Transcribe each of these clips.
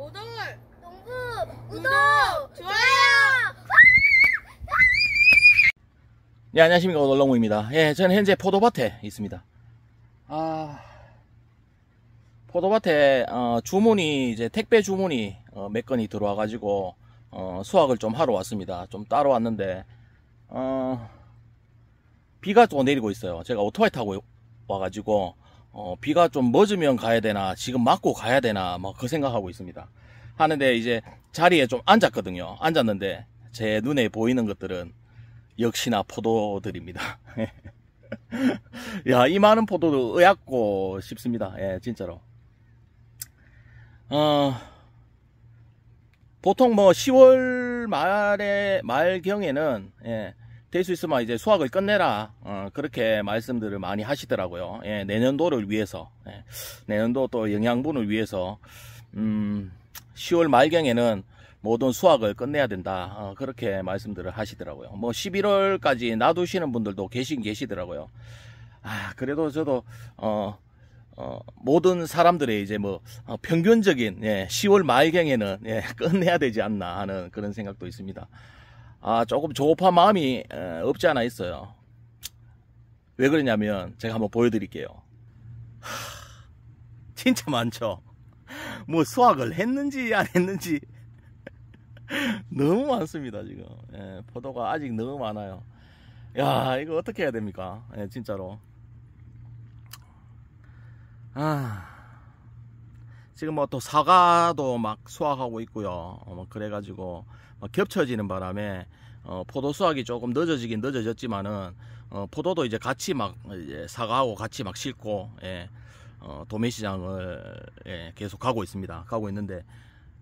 오돌 농구 우동 좋아요 네 안녕하십니까 오돌농구입니다 예 저는 현재 포도밭에 있습니다 아 포도밭에 어, 주문이 이제 택배 주문이 어, 몇 건이 들어와 가지고 어, 수확을 좀 하러 왔습니다 좀 따로 왔는데 어, 비가 또 내리고 있어요 제가 오토바이 타고 와가지고 어, 비가 좀 멎으면 가야 되나 지금 맞고 가야 되나 막 그 생각하고 있습니다 하는데 이제 자리에 좀 앉았거든요 앉았는데 제 눈에 보이는 것들은 역시나 포도들입니다 야 이 많은 포도도 의약고 싶습니다 예 진짜로 어, 보통 뭐 10월 말에 말경에는 예, 될수 있으면 이제 수학을 끝내라 어, 그렇게 말씀들을 많이 하시더라고요 예, 내년도를 위해서 예, 내년도 또 영양분을 위해서 음, 10월 말경에는 모든 수학을 끝내야 된다 어, 그렇게 말씀들을 하시더라고요 뭐 11월까지 놔두시는 분들도 계신 계시더라고요 아 그래도 저도 어, 어, 모든 사람들의 이제 뭐 어, 평균적인 예, 10월 말경에는 예, 끝내야 되지 않나 하는 그런 생각도 있습니다. 아 조금 조급한 마음이 없지 않아 있어요 왜 그러냐면 제가 한번 보여드릴게요 하, 진짜 많죠 뭐 수확을 했는지 안 했는지 너무 많습니다 지금 예, 포도가 아직 너무 많아요 야 이거 어떻게 해야 됩니까 예, 진짜로 아 지금 뭐 또 사과도 막 수확하고 있고요. 어, 뭐 그래가지고 뭐 겹쳐지는 바람에 어, 포도 수확이 조금 늦어지긴 늦어졌지만은 어, 포도도 이제 같이 막 이제 사과하고 같이 막 싣고 예, 어, 도매시장을 예, 계속 가고 있습니다. 가고 있는데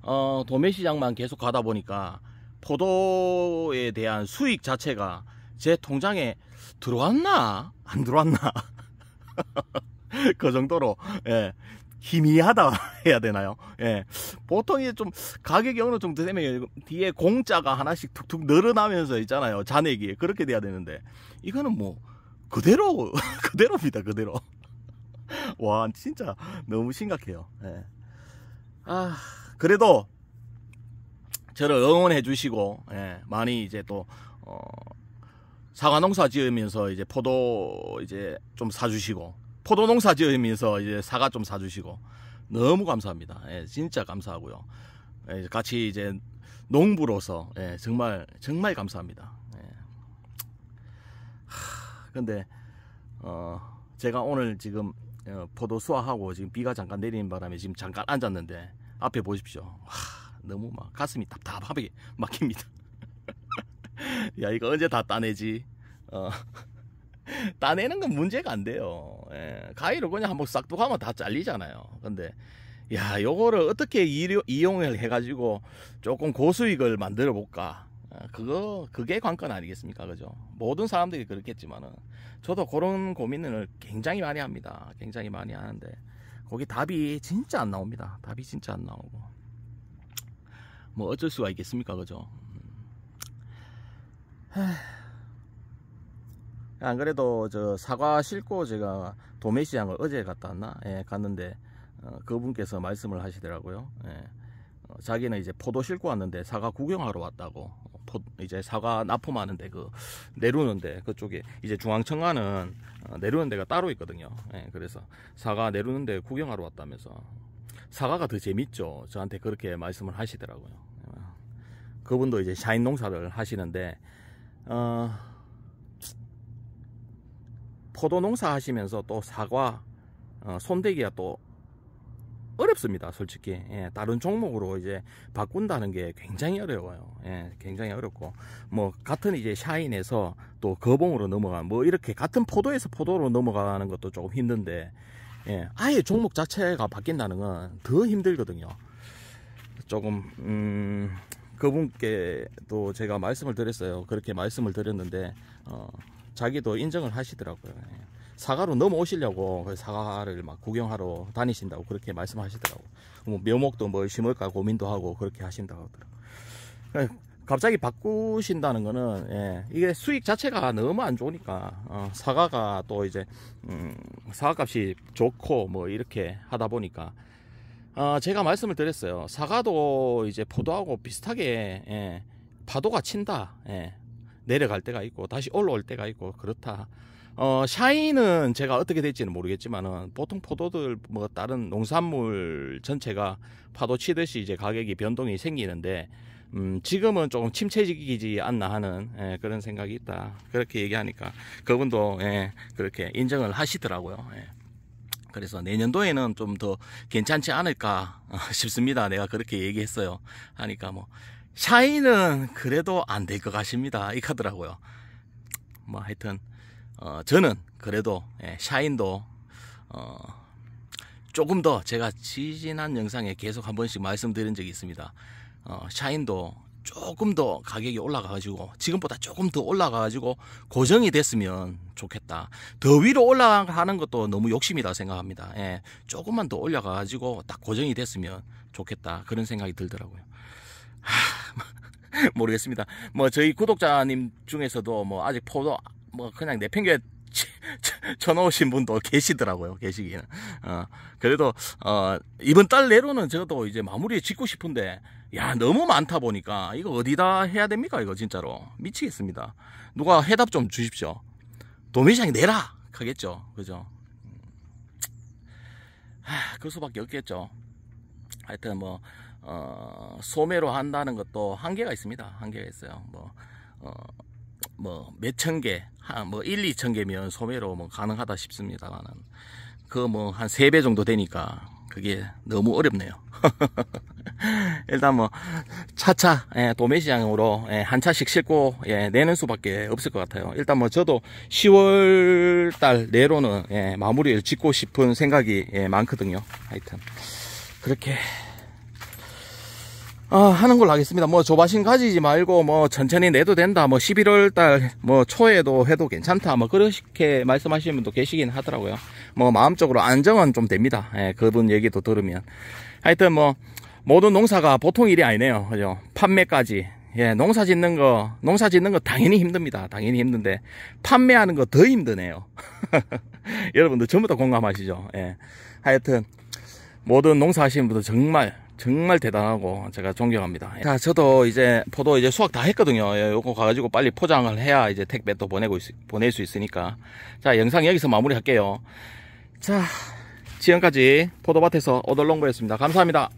어, 도매시장만 계속 가다 보니까 포도에 대한 수익 자체가 제 통장에 들어왔나 안 들어왔나 그 정도로 예, 희미하다 해야 되나요? 예. 보통 이제 좀 가격이 어느 정도 되면 뒤에 공짜가 하나씩 툭툭 늘어나면서 있잖아요. 잔액이. 그렇게 돼야 되는데. 이거는 뭐, 그대로, 그대로입니다. 그대로. 와, 진짜 너무 심각해요. 예. 아, 그래도 저를 응원해 주시고, 예. 많이 이제 또, 어, 사과 농사 지으면서 이제 포도 이제 좀 사주시고, 포도 농사 지으면서 이제 사과 좀 사주시고 너무 감사합니다. 예, 진짜 감사하고요. 예, 같이 이제 농부로서 예, 정말 정말 감사합니다. 예. 하, 근데 어, 제가 오늘 지금 어, 포도 수확하고 지금 비가 잠깐 내리는 바람에 지금 잠깐 앉았는데 앞에 보십시오. 하, 너무 막 가슴이 답답하게 막힙니다. 야 이거 언제 다 따내지? 어. 따내는 건 문제가 안 돼요. 예. 가위로 그냥 한번 싹둑하면 다 잘리잖아요. 근데 야 요거를 어떻게 이용을 해가지고 조금 고수익을 만들어 볼까? 아, 그거 그게 관건 아니겠습니까, 그죠? 모든 사람들이 그렇겠지만은 저도 그런 고민을 굉장히 많이 합니다. 굉장히 많이 하는데 거기 답이 진짜 안 나옵니다. 답이 진짜 안 나오고 뭐 어쩔 수가 있겠습니까, 그죠? 에이. 음. 안 그래도 저 사과 싣고 제가 도매시장을 어제 갔다 왔나 예, 갔는데 어, 그분께서 말씀을 하시더라고요 예, 어, 자기는 이제 포도 싣고 왔는데 사과 구경하러 왔다고 포, 이제 사과 납품하는데 그 내루는데 그쪽에 이제 중앙청가는 어, 내루는 데가 따로 있거든요 예, 그래서 사과 내루는 데 구경하러 왔다면서 사과가 더 재밌죠 저한테 그렇게 말씀을 하시더라고요 어, 그분도 이제 샤인 농사를 하시는데 어, 포도 농사 하시면서 또 사과 어, 손대기가 또 어렵습니다 솔직히 예, 다른 종목으로 이제 바꾼다는 게 굉장히 어려워요 예, 굉장히 어렵고 뭐 같은 이제 샤인에서 또 거봉으로 넘어가 뭐 이렇게 같은 포도에서 포도로 넘어가는 것도 조금 힘든데 예, 아예 종목 자체가 바뀐다는 건 더 힘들거든요 조금 음, 그분께도 제가 말씀을 드렸어요 그렇게 말씀을 드렸는데 어, 자기도 인정을 하시더라고요. 예. 사과로 넘어오시려고 사과를 막 구경하러 다니신다고 그렇게 말씀하시더라고. 뭐 묘목도 뭘 뭐 심을까 고민도 하고 그렇게 하신다고 하더라고. 요 그러니까 갑자기 바꾸신다는 거는 예, 이게 수익 자체가 너무 안 좋으니까 어, 사과가 또 이제 음, 사과값이 좋고 뭐 이렇게 하다 보니까 어, 제가 말씀을 드렸어요. 사과도 이제 포도하고 비슷하게 예, 파도가 친다. 예, 내려갈 때가 있고 다시 올라올 때가 있고 그렇다. 어, 샤인은 제가 어떻게 될지는 모르겠지만은 보통 포도들 뭐 다른 농산물 전체가 파도 치듯이 이제 가격이 변동이 생기는데 음, 지금은 조금 침체적이지 않나 하는 예, 그런 생각이 있다. 그렇게 얘기하니까 그분도 예, 그렇게 인정을 하시더라고요. 예. 그래서 내년도에는 좀 더 괜찮지 않을까 어, 싶습니다. 내가 그렇게 얘기했어요. 하니까 뭐 샤인은 그래도 안 될 것 같습니다. 이카더라고요뭐 하여튼 어, 저는 그래도 예, 샤인도 어, 조금 더 제가 지지난 영상에 계속 한 번씩 말씀드린 적이 있습니다. 어, 샤인도 조금 더 가격이 올라가가지고 지금보다 조금 더 올라가가지고 고정이 됐으면 좋겠다. 더 위로 올라가는 것도 너무 욕심이다 생각합니다. 예, 조금만 더올라가가지고딱 고정이 됐으면 좋겠다 그런 생각이 들더라고요. 하... 모르겠습니다. 뭐 저희 구독자님 중에서도 뭐 아직 포도 뭐 그냥 내팽개 쳐놓으신 분도 계시더라고요. 계시기는. 어, 그래도 어, 이번 달 내로는 저도 이제 마무리 짓고 싶은데 야 너무 많다 보니까 이거 어디다 해야 됩니까 이거 진짜로 미치겠습니다. 누가 해답 좀 주십시오. 도매장이 내라 하겠죠. 그죠? 아, 그 수밖에 없겠죠. 하여튼 뭐 어, 소매로 한다는 것도 한계가 있습니다. 한계가 있어요. 뭐, 어, 뭐, 몇 천 개, 한, 뭐, 1, 2천 개면 소매로 뭐 가능하다 싶습니다만은, 그 뭐, 한 3배 정도 되니까, 그게 너무 어렵네요. 일단 뭐, 차차, 예, 도매시장으로, 예, 한 차씩 싣고, 예, 내는 수밖에 없을 것 같아요. 일단 뭐, 저도 10월 달 내로는, 예, 마무리를 짓고 싶은 생각이, 예, 많거든요. 하여튼, 그렇게 아, 하는 걸로 하겠습니다. 뭐 조바심 가지지 말고 뭐 천천히 내도 된다. 뭐 11월 달뭐 초에도 해도 괜찮다. 뭐 그렇게 말씀하시는 분도 계시긴 하더라고요. 뭐 마음적으로 안정은 좀 됩니다. 예, 그분 얘기도 들으면. 하여튼 뭐 모든 농사가 보통 일이 아니네요. 그죠? 판매까지. 예, 농사 짓는 거, 농사 짓는 거 당연히 힘듭니다. 당연히 힘든데 판매하는 거 더 힘드네요. 여러분들 전부 다 공감하시죠? 예. 하여튼 모든 농사 하시는 분들 정말 정말 대단하고 제가 존경합니다. 자, 저도 이제 포도 이제 수확 다 했거든요. 예, 요거 가가지고 빨리 포장을 해야 이제 택배 또 보내고 있, 보낼 수 있으니까. 자, 영상 여기서 마무리할게요. 자, 지금까지 포도밭에서 오돌롱고였습니다 감사합니다.